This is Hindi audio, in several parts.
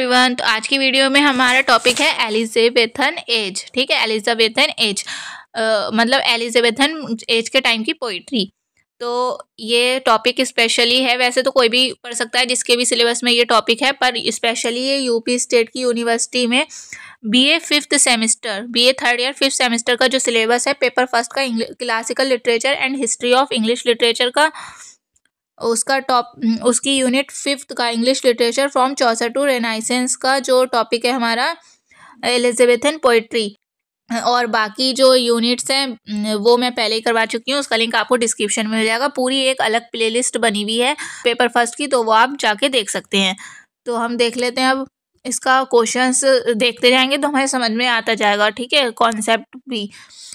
एवरीवन तो आज की वीडियो में हमारा टॉपिक है एलिजेबेथन एज ठीक है एलिजाबेथन एज मतलब एलिजेबेथन एज के टाइम की पोइट्री तो ये टॉपिक स्पेशली है वैसे तो कोई भी पढ़ सकता है जिसके भी सिलेबस में ये टॉपिक है पर स्पेशली ये यूपी स्टेट की यूनिवर्सिटी में BA fifth semester BA third year fifth semester का जो सिलेबस है पेपर फर्स्ट का classical literature and history of English literature का उसका टॉप हम्म, उसकी यूनिट फिफ्थ का English literature from Chaucer to renaissance का जो टॉपिक है हमारा एलिजेबेथन पोइट्री और बाकी जो यूनिट्स हैं हम्म, वो मैं पहले ही करवा चुकी हूँ उसका लिंक आपको डिस्क्रिप्शन में मिल जाएगा पूरी एक अलग प्लेलिस्ट बनी हुई है पेपर फर्स्ट की तो वो आप जाके देख सकते हैं तो हम देख लेते हैं अब इसका क्वेश्चंस देखते जाएंगे तो हमें समझ में आता जाएगा ठीक है कॉन्सेप्ट भी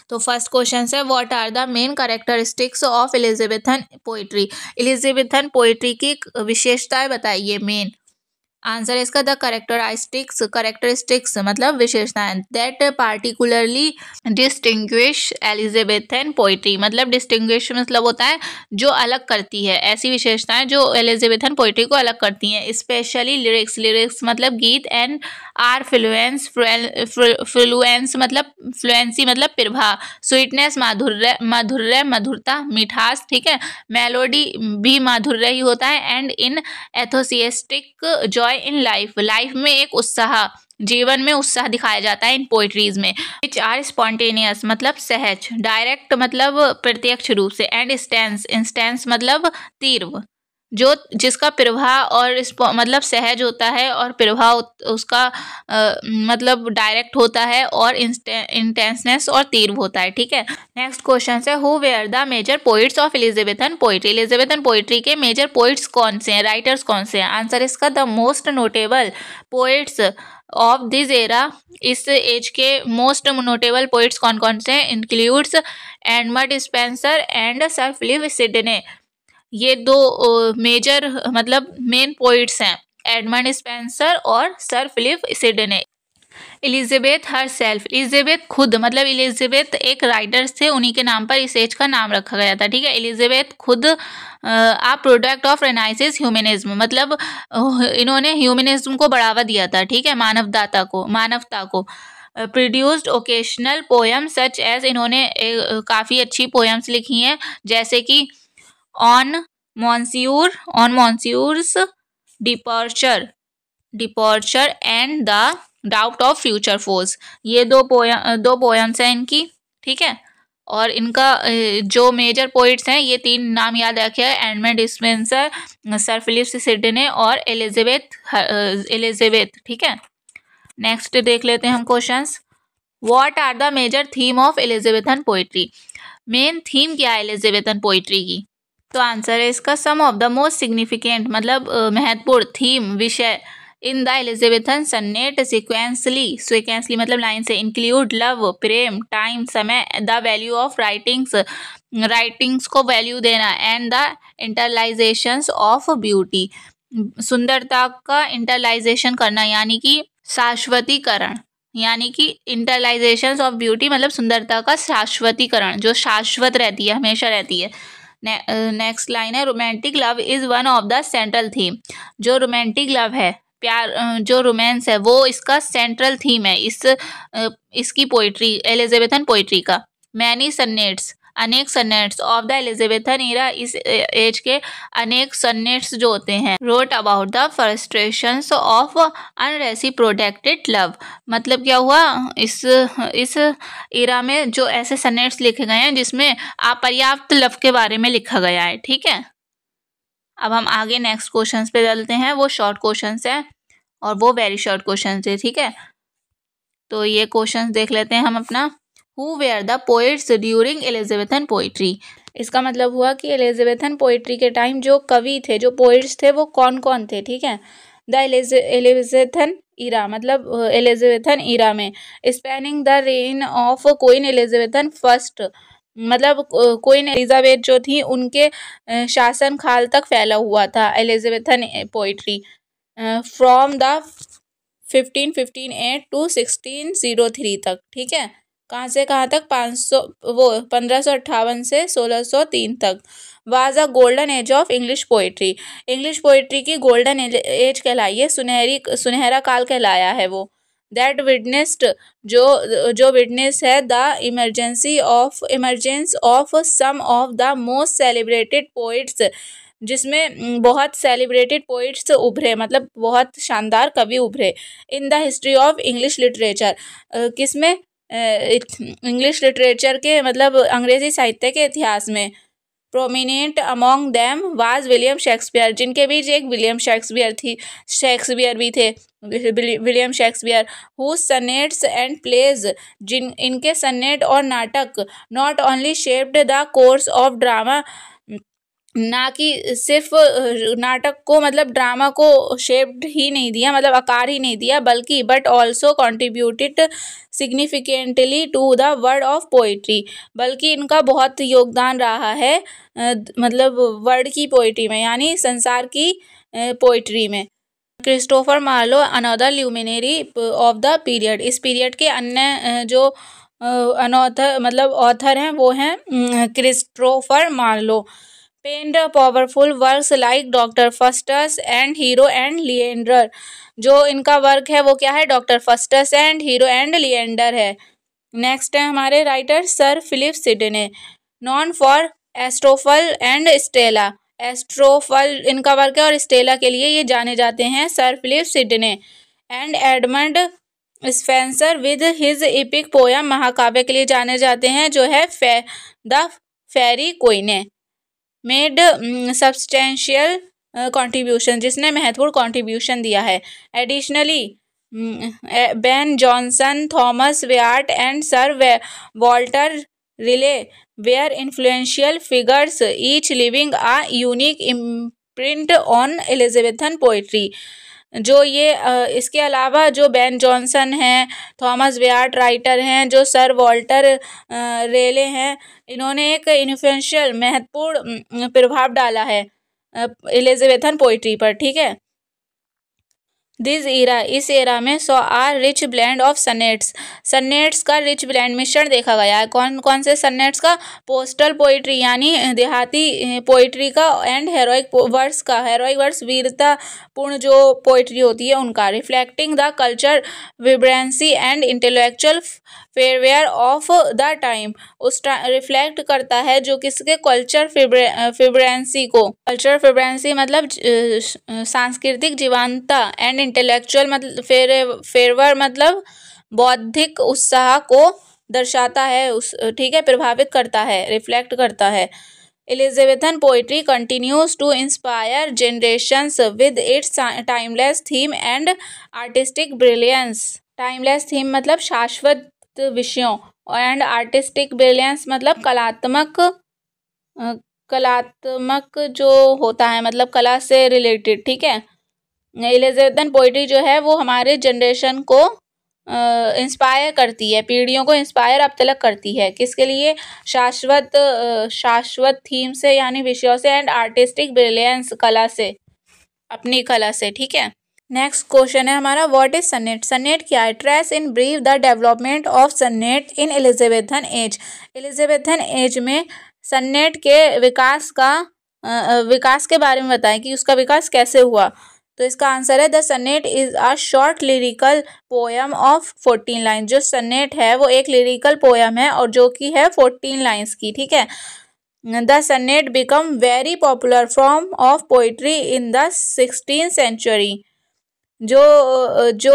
तो फर्स्ट क्वेश्चन है what are the main characteristics of Elizabethan poetry Elizabethan poetry की विशेषताएं बताइए मेन आंसर इसका द करेक्टराइस्टिक्स करेक्टरिस्टिक्स मतलब विशेषताएं that particularly distinguish Elizabethan poetry मतलब डिस्टिंग्विश मतलब होता है जो अलग करती है ऐसी विशेषताएं जो एलिजेबेथन पोइट्री को अलग करती हैं स्पेशली लिरिक्स लिरिक्स मतलब गीत एंड आर फ्लुएंस फ्लुएंस मतलब फ्लुएंसी मतलब प्रभा स्वीटनेस माधुर्य माधुर्य मधुरता मिठास ठीक है मेलोडी भी माधुर्य ही होता है and in enthusiastic joy in life life में एक उत्साह जीवन में उत्साह दिखाया जाता है इन पोइट्रीज में विच आर स्पॉन्टेनियस मतलब सहज डायरेक्ट मतलब प्रत्यक्ष रूप से एंड स्टेंस इंस्टेंस मतलब तीर्व जो जिसका प्रवाह और मतलब सहज होता है और प्रभाव उसका मतलब डायरेक्ट होता है और इंटेंसनेस और तीव्र होता है ठीक है नेक्स्ट क्वेश्चन है who were the major poets of Elizabethan poetry Elizabethan poetry के मेजर पोइट्स कौन से हैं राइटर्स कौन से हैं आंसर इसका the most notable poets of this era इस एज के मोस्ट नोटेबल पोइट्स कौन कौन से हैं includes Edmund Spenser and sir Philip Sidney ये दो मेजर मतलब मेन पोइट्स हैं एडमंड स्पेंसर और sir Philip Sidney Elizabeth herself Elizabeth खुद मतलब एलिजेथ एक राइटर थे उन्हीं के नाम पर इस एज का नाम रखा गया था ठीक है एलिजेथ खुद a product of renaissance humanism मतलब इन्होंने ह्यूमनिज्म को बढ़ावा दिया था ठीक है मानवदाता को मानवता को produced occasional poem such as इन्होंने काफ़ी अच्छी पोएम्स लिखी हैं जैसे कि on monsieur on monsieur's departure departure and the doubt of future foes ये दो पोया दो पोएम्स हैं इनकी ठीक है और इनका जो मेजर पोइट्स हैं ये तीन नाम याद रखे हैं Edmund Spenser sir Philip Sidney और एलिजेबेथ एलिजेबेथ ठीक है नेक्स्ट देख लेते हैं हम questions what are the major theme of Elizabethan poetry main theme क्या है एलिजेबेथन पोइट्री की तो आंसर है इसका some of the most significant मतलब महत्वपूर्ण थीम विषय in the Elizabethan sonnet sequences sequences मतलब लाइन से इंक्लूड लव प्रेम टाइम समय the value of writings writings को वैल्यू देना and the eternalization of beauty सुंदरता का इंटरलाइजेशन करना यानी कि शाश्वतीकरण यानी कि इंटरलाइजेशन ऑफ ब्यूटी मतलब सुंदरता का शाश्वतीकरण जो शाश्वत रहती है हमेशा रहती है नेक्स्ट लाइन uh, है romantic love is one of the central theme जो रोमांटिक लव है प्यार uh, जो रोमांस है वो इसका सेंट्रल थीम है इस uh, इसकी पोइट्री एलिजाबेथन पोइट्री का मैनी सन्नेट्स अनेक सनेट्स ऑफ द एलिजेथन इरा इस एज के अनेक सनेट्स जो होते हैं wrote about the frustration of unreciprocated love मतलब क्या हुआ इस इस इरा में जो ऐसे सनेट्स लिखे गए हैं जिसमें अपर्याप्त लव के बारे में लिखा गया है ठीक है अब हम आगे नेक्स्ट क्वेश्चन पे चलते हैं वो शॉर्ट क्वेश्चन है और वो वेरी शॉर्ट क्वेश्चन है ठीक है तो ये क्वेश्चन देख लेते हैं हम अपना who were the poets during Elizabethan poetry इसका मतलब हुआ कि एलिजेथन पोइट्री के टाइम जो कवि थे जो पोइट्स थे वो कौन कौन थे ठीक है द एलिजेथन इरा मतलब एलिजेबेथन इरा में spanning the reign of queen Elizabeth first मतलब क्वीन एलिजाबेथ जो थी उनके शासन खाल तक फैला हुआ था Elizabethan poetry from the fifteen fifty eight to sixteen zero three तक ठीक है कहाँ से कहाँ तक पाँच सौ वो पंद्रह सौ अट्ठावन से सोलह सौ तीन तक was a golden age of English poetry English poetry की गोल्डन एज कहलाई है सुनहरी सुनहरा काल कहलाया है वो दैट विटनेस्ड जो जो विटनेस है the emergency of emergence of some of the most celebrated poets जिसमें बहुत सेलिब्रेटेड पोइट्स उभरे मतलब बहुत शानदार कवि उभरे in the history of English literature किसमें इंग्लिश लिटरेचर के मतलब अंग्रेज़ी साहित्य के इतिहास में prominent among them was William Shakespeare जिनके बीच एक विलियम शेक्सपियर थी शेक्सपियर भी थे William Shakespeare who sonnets and plays जिन इनके सनेट और नाटक not only shaped the course of drama ना कि सिर्फ नाटक को मतलब ड्रामा को शेप्ड ही नहीं दिया मतलब आकार ही नहीं दिया बल्कि but also contributed significantly to the word of poetry बल्कि इनका बहुत योगदान रहा है मतलब वर्ड की पोइट्री में यानी संसार की पोइट्री में Christopher Marlowe another luminary of the period इस पीरियड के अन्य जो अनौथर मतलब ऑथर हैं वो हैं Christopher Marlowe penned powerful works like Doctor Faustus and Hero and Leander जो इनका वर्क है वो क्या है Doctor Faustus and Hero and Leander है नेक्स्ट है हमारे writer Sir Philip Sidney known for Astrophel and Stella Astrophel इनका वर्क है और स्टेला के लिए ये जाने जाते हैं Sir Philip Sidney and Edmund Spenser with his epic poem महाकाव्य के लिए जाने जाते हैं जो है फे the Faerie Queene made substantial contribution जिसने महत्वपूर्ण कॉन्ट्रीब्यूशन दिया है additionally Ben Jonson Thomas Wyatt and Sir Walter Raleigh were influential figures each leaving a unique imprint on Elizabethan poetry जो ये इसके अलावा जो बेन जॉनसन हैं थॉमस बेआर्ट राइटर हैं जो सर वॉल्टर रेले हैं इन्होंने एक इन्फ्लुएंशियल महत्वपूर्ण प्रभाव डाला है एलिजेथन पोइट्री पर ठीक है दिस एरा इस एरा में so are rich blend of sonnets sonnets का रिच ब्लैंड मिश्रण देखा गया है कौन कौन से सनेट्स का पोस्टल पोइट्री यानी देहाती पोइट्री का एंड हेरोइक वर्स का हेरोइक वर्स वीरतापूर्ण जो पोइट्री होती है उनका reflecting the culture vibrancy and intellectual fervour of the time उस रिफ्लेक्ट करता है जो किसके कल्चर फिब्रेंसी को कल्चर फिब्रेंसी मतलब सांस्कृतिक जीवानता एंड इंटेलेक्चुअल मतलब फेर फेरवर मतलब बौद्धिक उत्साह को दर्शाता है उस ठीक है प्रभावित करता है रिफ्लेक्ट करता है Elizabethan poetry continues to inspire generations with its timeless theme and artistic brilliance timeless theme मतलब शाश्वत विषयों एंड आर्टिस्टिक ब्रिलियंस मतलब कलात्मक कलात्मक जो होता है मतलब कला से रिलेटेड ठीक है एलिजेबन पोइट्री जो है वो हमारे जनरेशन को इंस्पायर करती है पीढ़ियों को इंस्पायर अब तलक करती है किसके लिए शाश्वत शाश्वत थीम से यानी विषयों से एंड आर्टिस्टिक ब्रिलियंस कला से अपनी कला से ठीक है नेक्स्ट क्वेश्चन है हमारा व्हाट इज सनेट सनेट क्या है trace in brief the development of sonnet in Elizabethan age Elizabethan age में सनेट के विकास का विकास के बारे में बताएं कि उसका विकास कैसे हुआ तो इसका आंसर है the sonnet is a short lyrical poem of fourteen line जो सनेट है वो एक लिरिकल पोएम है और जो कि है फोर्टीन लाइन्स की ठीक है the sonnet become very popular form of poetry in the sixteen century जो जो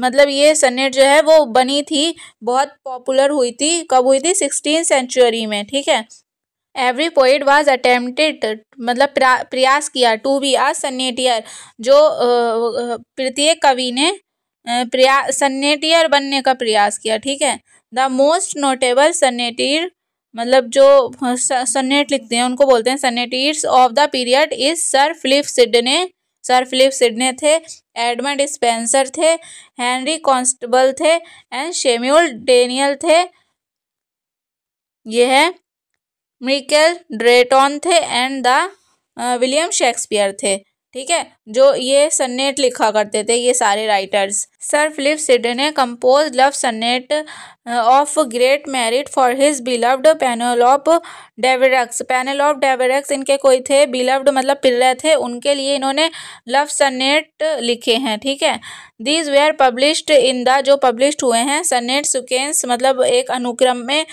मतलब ये सनेट जो है वो बनी थी बहुत पॉपुलर हुई थी कब हुई थी सिक्सटीन सेंचुरी में ठीक है एवरी पोइट वॉज अटेम्प्टेड मतलब प्रयास किया टू बी आ सन्नेटियर जो प्रत्येक कवि ने प्रया सन्नेटियर बनने का प्रयास किया ठीक है द मोस्ट नोटेबल सन्नेटियर मतलब जो सन्नेट लिखते हैं उनको बोलते हैं sonneteers of the period is Sir Philip Sidney Sir Philip Sidney थे एडमंड स्पेंसर थे हेनरी कॉन्स्टेबल थे एंड शेम्यूल डेनियल थे यह है मिकल ड्रेटॉन थे एंड द विलियम शेक्सपियर थे ठीक है जो ये सन्नेट लिखा करते थे ये सारे राइटर्स सर फिलिप सिडे ने compose love sonnet of great merit for his beloved Penelope पैनल पेनोलॉप डेवरक्स इनके कोई थे बिलव्ड मतलब पिर्रे थे उनके लिए इन्होंने लव सन्नेट लिखे हैं ठीक है these were published in the जो पब्लिश हुए हैं सन्नेट सुकेंस मतलब एक अनुक्रम में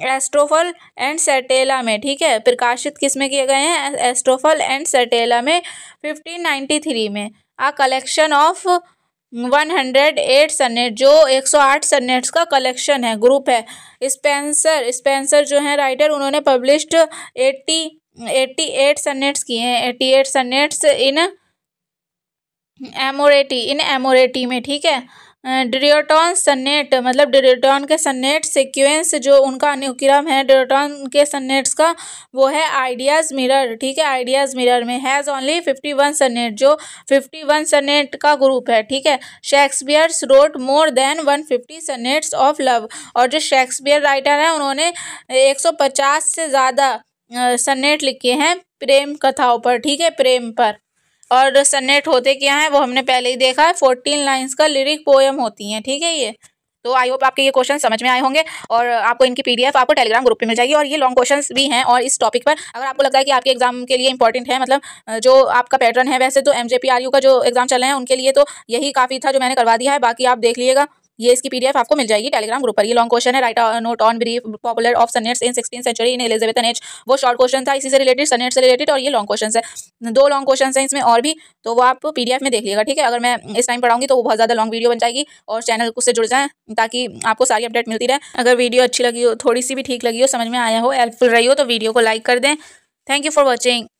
एस्ट्रोफल एंड सेटेला में ठीक है प्रकाशित किसमें किए गए हैं एस्ट्रोफल एंड सेटेला में फिफ्टीन नाइन्टी थ्री में a collection of one hundred eight sonnet जो एक सौ आठ सनेट्स का कलेक्शन है ग्रुप है स्पेंसर स्पेंसर जो है राइटर उन्होंने published eighty eighty eight sonnets किए हैं एट्टी एट सनेट्स इन एमोरेटी इन एमोरेटी में ठीक है ड्रियोटॉन सन्नेट मतलब ड्रियोटॉन के सन्नेट सिक्वेंस जो उनका अनुक्रम है ड्रियोटॉन के सन्नेट्स का वो है आइडियाज़ मिरर ठीक है आइडियाज़ मिरर में has only fifty one sonnet जो फिफ्टी वन सन्नेट का ग्रुप है ठीक है Shakespeare's wrote more than one fifty sonnets of love और जो शेक्सपियर राइटर हैं उन्होंने एक सौ पचास से ज़्यादा सन्नेट लिखे हैं प्रेम कथाओं पर ठीक है प्रेम पर और सनेट होते क्या हैं वो हमने पहले ही देखा है फोर्टीन लाइन्स का लिरिक पोएम होती हैं ठीक है ये तो आई होप आपके ये क्वेश्चन समझ में आए होंगे और आपको इनकी पीडीएफ आपको टेलीग्राम ग्रुप पे मिल जाएगी और ये लॉन्ग क्वेश्चंस भी हैं और इस टॉपिक पर अगर आपको लगता है कि आपके एग्जाम के लिए इंपॉर्टेंट है मतलब जो आपका पैटर्न है वैसे तो एम का जो एग्जाम चल रहे हैं उनके लिए तो यही काफ़ी था जो मैंने करवा दिया है बाकी आप देख लीजिएगा ये इसकी पीडीएफ आपको मिल जाएगी टेलीग्राम ग्रुप पर ये लॉन्ग क्वेश्चन है write note on brief popular of sonnets in sixteen century in Elizabeth age वो शॉर्ट क्वेश्चन था इसी से रिलेटेड सनेट से रिलेटेड और ये लॉन्ग क्वेश्चन है दो लॉन्ग क्वेश्चन है इसमें और भी तो वो आप पीडीएफ में देख लिएगा ठीक है अगर मैं इस टाइम पढ़ाऊंगी तो वो बहुत ज़्यादा लॉन्ग वीडियो बन जाएगी और चैनल उससे जुड़ जाए ताकि आपको सारी अपडेट मिलती रहे अगर वीडियो अच्छी लगी हो थोड़ी सी भी ठीक लगी हो समझ में आया हो हेल्पफुल रही हो तो वीडियो को लाइक कर दें थैंक यू फॉर वॉचिंग